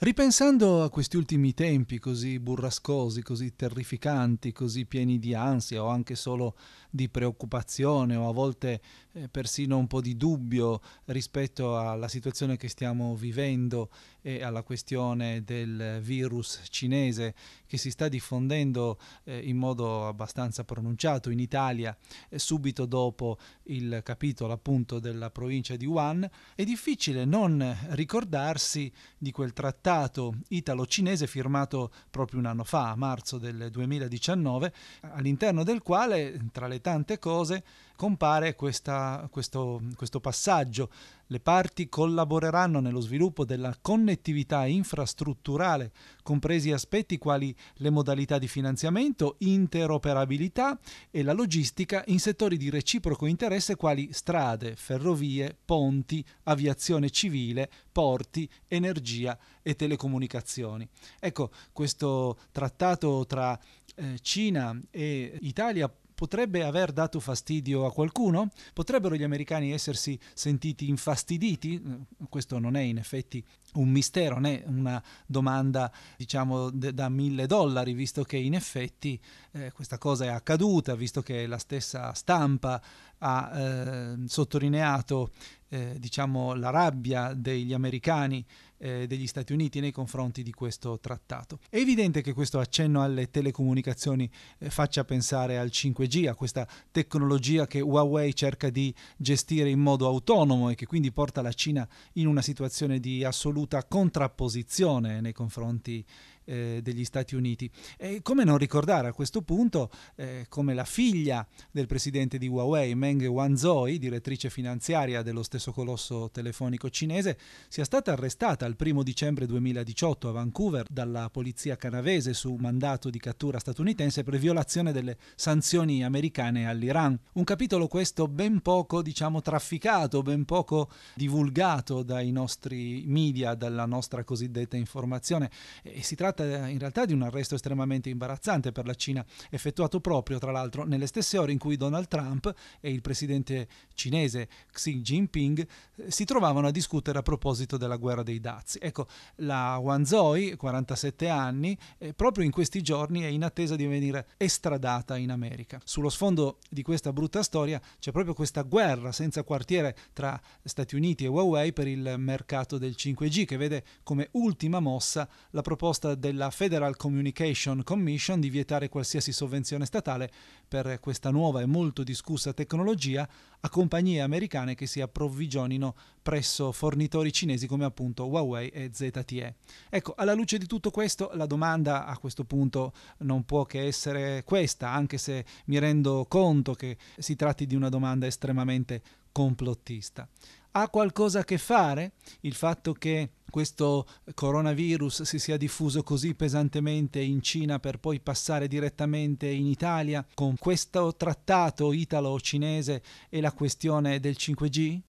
Ripensando a questi ultimi tempi così burrascosi, così terrificanti, così pieni di ansia o anche solo di preoccupazione o a volte eh, persino un po' di dubbio rispetto alla situazione che stiamo vivendo e alla questione del virus cinese che si sta diffondendo eh, in modo abbastanza pronunciato in Italia eh, subito dopo il capitolo appunto della provincia di Wuhan, è difficile non ricordarsi di quel trattato trattato italo-cinese firmato proprio un anno fa, a marzo del 2019, all'interno del quale, tra le tante cose, compare questa, questo, questo passaggio. Le parti collaboreranno nello sviluppo della connettività infrastrutturale, compresi aspetti quali le modalità di finanziamento, interoperabilità e la logistica in settori di reciproco interesse quali strade, ferrovie, ponti, aviazione civile, porti, energia e telecomunicazioni. Ecco, questo trattato tra eh, Cina e Italia potrebbe aver dato fastidio a qualcuno? Potrebbero gli americani essersi sentiti infastiditi? Eh, questo non è in effetti un mistero né una domanda diciamo d- da mille dollari, visto che in effetti eh, questa cosa è accaduta, visto che la stessa stampa ha eh, sottolineato eh, diciamo, la rabbia degli americani, eh, degli Stati Uniti nei confronti di questo trattato. È evidente che questo accenno alle telecomunicazioni eh, faccia pensare al 5G, a questa tecnologia che Huawei cerca di gestire in modo autonomo e che quindi porta la Cina in una situazione di assoluta contrapposizione nei confronti eh, degli Stati Uniti. E come non ricordare a questo punto eh, come la figlia del presidente di Huawei, Meng Wanzhou, direttrice finanziaria dello stesso colosso telefonico cinese, sia stata arrestata il 1 dicembre 2018 a Vancouver dalla polizia canavese su mandato di cattura statunitense per violazione delle sanzioni americane all'Iran. Un capitolo questo ben poco, diciamo, trafficato, ben poco divulgato dai nostri media, dalla nostra cosiddetta informazione. E si tratta tratta eh, in realtà di un arresto estremamente imbarazzante per la Cina, effettuato proprio, tra l'altro, nelle stesse ore in cui Donald Trump e il presidente cinese Xi Jinping eh, si trovavano a discutere a proposito della guerra dei dazi. Ecco, la Wang Zhoi, 47 anni, eh, proprio in questi giorni è in attesa di venire estradata in America. Sullo sfondo di questa brutta storia c'è proprio questa guerra senza quartiere tra Stati Uniti e Huawei per il mercato del 5G, che vede come ultima mossa la proposta del della Federal Communication Commission di vietare qualsiasi sovvenzione statale per questa nuova e molto discussa tecnologia a compagnie americane che si approvvigionino presso fornitori cinesi come appunto Huawei e ZTE. Ecco, alla luce di tutto questo, la domanda a questo punto non può che essere questa, anche se mi rendo conto che si tratti di una domanda estremamente complottista ha qualcosa a che fare il fatto che questo coronavirus si sia diffuso così pesantemente in Cina per poi passare direttamente in Italia con questo trattato italo-cinese e la questione del 5G?